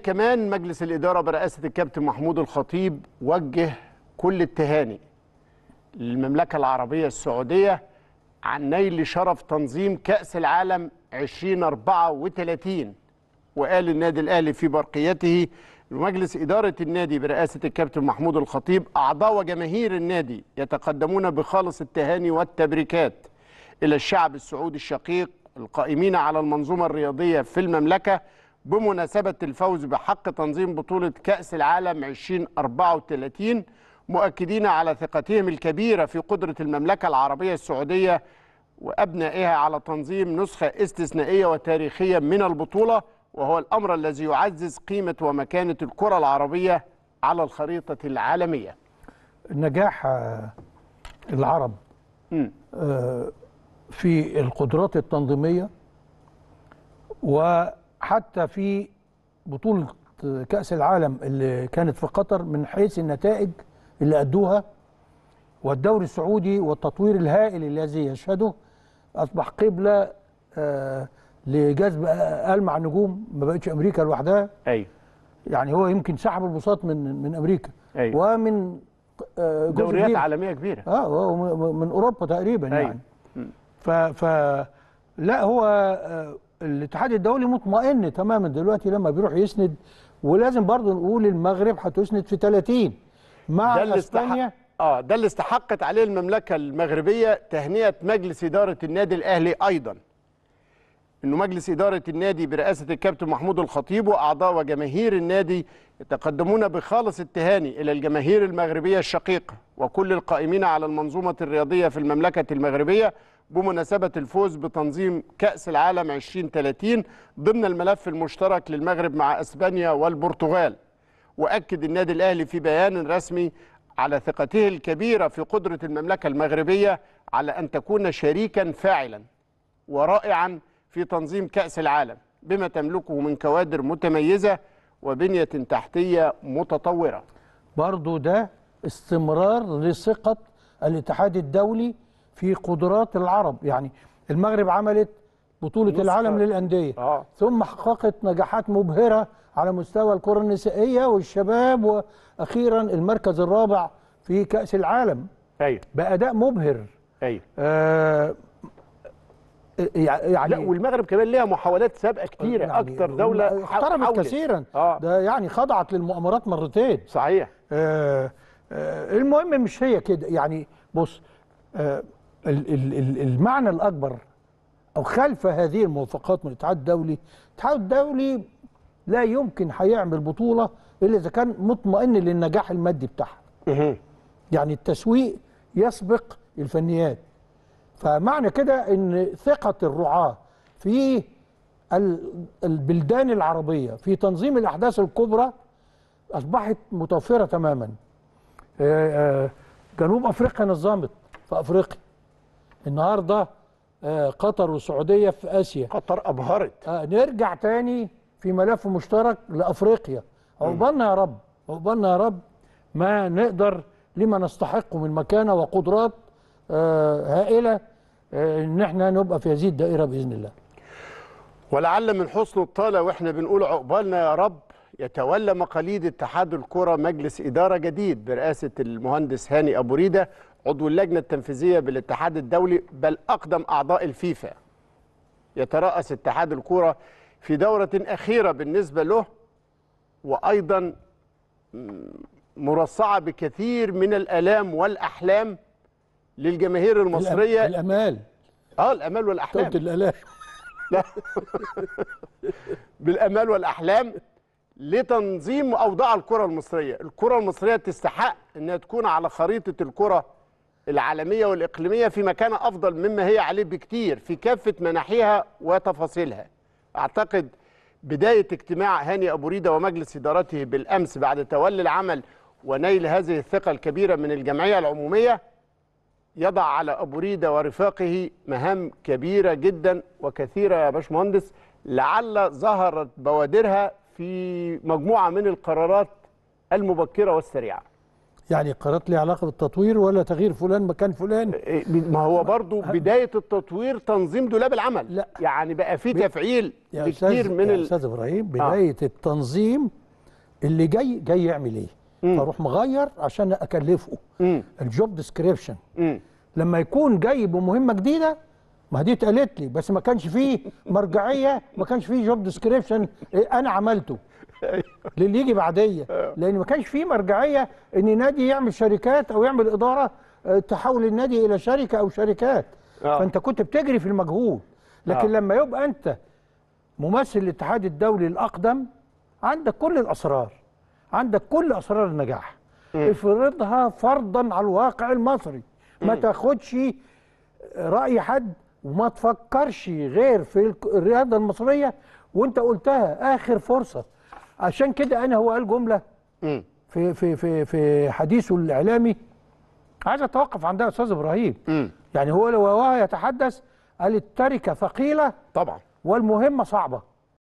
كمان مجلس الإدارة برئاسة الكابتن محمود الخطيب وجه كل التهاني للمملكة العربية السعودية عن نيل شرف تنظيم كأس العالم 2034 وقال النادي الأهلي في برقيته لمجلس إدارة النادي برئاسة الكابتن محمود الخطيب أعضاء وجماهير النادي يتقدمون بخالص التهاني والتبريكات إلى الشعب السعودي الشقيق القائمين على المنظومة الرياضية في المملكة بمناسبة الفوز بحق تنظيم بطولة كأس العالم 2034 مؤكدين على ثقتهم الكبيرة في قدرة المملكة العربية السعودية وأبنائها على تنظيم نسخة استثنائية وتاريخية من البطولة وهو الأمر الذي يعزز قيمة ومكانة الكرة العربية على الخريطة العالمية نجاح آه، العرب آه، في القدرات التنظيمية و حتى في بطولة كأس العالم اللي كانت في قطر من حيث النتائج اللي أدوها والدوري السعودي والتطوير الهائل الذي يشهده أصبح قبلة آه، لجذب ألمع نجوم ما بقتش أمريكا لوحدها أيوه يعني هو يمكن سحب البساط من من أمريكا أيوه ومن آه، دوريات كبير. عالمية كبيرة اه من أوروبا تقريبا يعني. أيوه. يعني ف ف لا هو آه الاتحاد الدولي مطمئن تماما دلوقتي لما بيروح يسند ولازم برضه نقول المغرب هتسند في 30 مع اسبانيا اه ده اللي استحقت عليه المملكه المغربيه تهنئه مجلس اداره النادي الاهلي ايضا انه مجلس اداره النادي برئاسه الكابتن محمود الخطيب واعضاء وجماهير النادي يتقدمون بخالص التهاني الى الجماهير المغربيه الشقيقه وكل القائمين على المنظومه الرياضيه في المملكه المغربيه بمناسبه الفوز بتنظيم كاس العالم 2030 ضمن الملف المشترك للمغرب مع اسبانيا والبرتغال. واكد النادي الاهلي في بيان رسمي على ثقته الكبيره في قدره المملكه المغربيه على ان تكون شريكا فاعلا ورائعا في تنظيم كأس العالم بما تملكه من كوادر متميزة وبنية تحتية متطورة برضو ده استمرار لثقة الاتحاد الدولي في قدرات العرب يعني المغرب عملت بطولة العالم للأندية آه. ثم حققت نجاحات مبهرة على مستوى الكرة النسائية والشباب وأخيرا المركز الرابع في كأس العالم أيوه. بأداء مبهر أيوه. آه إيه، يعني لا والمغرب كمان ليها محاولات سابقه كتيره يعني اكتر دوله احترمت كثيرا آه. ده يعني خضعت للمؤامرات مرتين صحيح آه آه المهم مش هي كده يعني بص آه المعنى الاكبر او خلف هذه الموافقات من الاتحاد الدولي الاتحاد الدولي لا يمكن هيعمل بطوله الا اذا كان مطمئن للنجاح المادي بتاعها يعني التسويق يسبق الفنيات فمعنى كده ان ثقة الرعاة في البلدان العربية في تنظيم الأحداث الكبرى أصبحت متوفرة تماما آه، آه، جنوب أفريقيا نظمت في أفريقيا النهاردة آه، قطر والسعودية في آسيا قطر أبهرت نرجع تاني في ملف مشترك لأفريقيا عقبالنا يا رب عقبالنا يا رب ما نقدر لما نستحقه من مكانة وقدرات هائلة ان آه، احنا نبقى في هذه الدائره باذن الله. ولعل من حسن الطاله واحنا بنقول عقبالنا يا رب يتولى مقاليد اتحاد الكره مجلس اداره جديد برئاسه المهندس هاني ابو ريده عضو اللجنه التنفيذيه بالاتحاد الدولي بل اقدم اعضاء الفيفا. يترأس اتحاد الكره في دوره اخيره بالنسبه له وايضا مرصعه بكثير من الالام والاحلام للجماهير المصريه الامال اه الامال والاحلام قلت الالام لا بالامال والاحلام لتنظيم اوضاع الكره المصريه الكره المصريه تستحق انها تكون على خريطه الكره العالميه والاقليميه في مكان افضل مما هي عليه بكتير في كافه مناحيها وتفاصيلها اعتقد بدايه اجتماع هاني ابو ريده ومجلس ادارته بالامس بعد تولي العمل ونيل هذه الثقه الكبيره من الجمعيه العموميه يضع على أبو ريدة ورفاقه مهام كبيرة جدا وكثيرة يا باشمهندس لعل ظهرت بوادرها في مجموعة من القرارات المبكرة والسريعة يعني قرارات لي علاقة بالتطوير ولا تغيير فلان مكان فلان إيه، إيه، ما هو برضو أه، أه. بداية التطوير تنظيم دولاب العمل لا. يعني بقى في تفعيل كتير من يا أستاذ إبراهيم آه. بداية آه. التنظيم اللي جاي جاي يعمل إيه فاروح مغير عشان اكلفه الجوب ديسكريبشن لما يكون جاي بمهمه جديده ما دي اتقالت لي بس ما كانش فيه مرجعيه ما كانش فيه جوب ديسكريبشن إيه انا عملته أيوه. للي يجي بعديه آه. لان ما كانش فيه مرجعيه ان نادي يعمل شركات او يعمل اداره آه، تحول النادي الى شركه او شركات آه. فانت كنت بتجري في المجهول لكن لما يبقى انت ممثل الاتحاد الدولي الاقدم عندك كل الاسرار عندك كل اسرار النجاح افرضها فرضا على الواقع المصري ما تاخدش راي حد وما تفكرش غير في الرياضه المصريه وانت قلتها اخر فرصه عشان كده انا هو قال جمله في في في في حديثه الاعلامي عايز اتوقف عندها يا استاذ ابراهيم يعني هو لو هو يتحدث قال التركه ثقيله طبعا والمهمه صعبه